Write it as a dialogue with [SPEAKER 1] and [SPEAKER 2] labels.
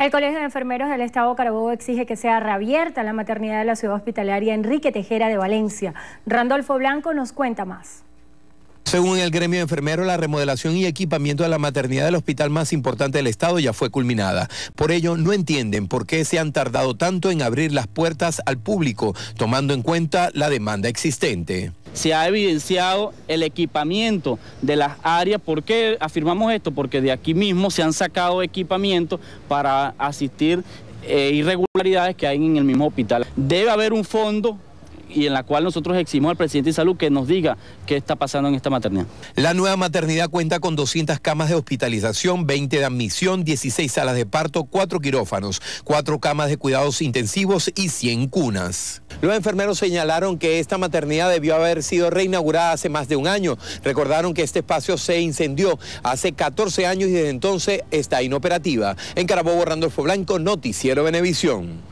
[SPEAKER 1] El Colegio de Enfermeros del Estado Carabobo exige que sea reabierta la maternidad de la ciudad hospitalaria Enrique Tejera de Valencia. Randolfo Blanco nos cuenta más. Según el
[SPEAKER 2] gremio de enfermeros, la remodelación y equipamiento de la maternidad del hospital más importante del estado ya fue culminada. Por ello, no entienden por qué se han tardado tanto en abrir las puertas al público, tomando en cuenta la demanda existente
[SPEAKER 3] se ha evidenciado el equipamiento de las áreas. ¿Por qué afirmamos esto? Porque de aquí mismo se han sacado equipamiento para asistir eh, irregularidades que hay en el mismo hospital. Debe haber un fondo y en la cual nosotros exigimos al presidente de salud que nos diga qué está pasando en esta maternidad.
[SPEAKER 2] La nueva maternidad cuenta con 200 camas de hospitalización, 20 de admisión, 16 salas de parto, 4 quirófanos, 4 camas de cuidados intensivos y 100 cunas. Los enfermeros señalaron que esta maternidad debió haber sido reinaugurada hace más de un año. Recordaron que este espacio se incendió hace 14 años y desde entonces está inoperativa. En Carabobo, Randolfo Blanco, Noticiero Benevisión.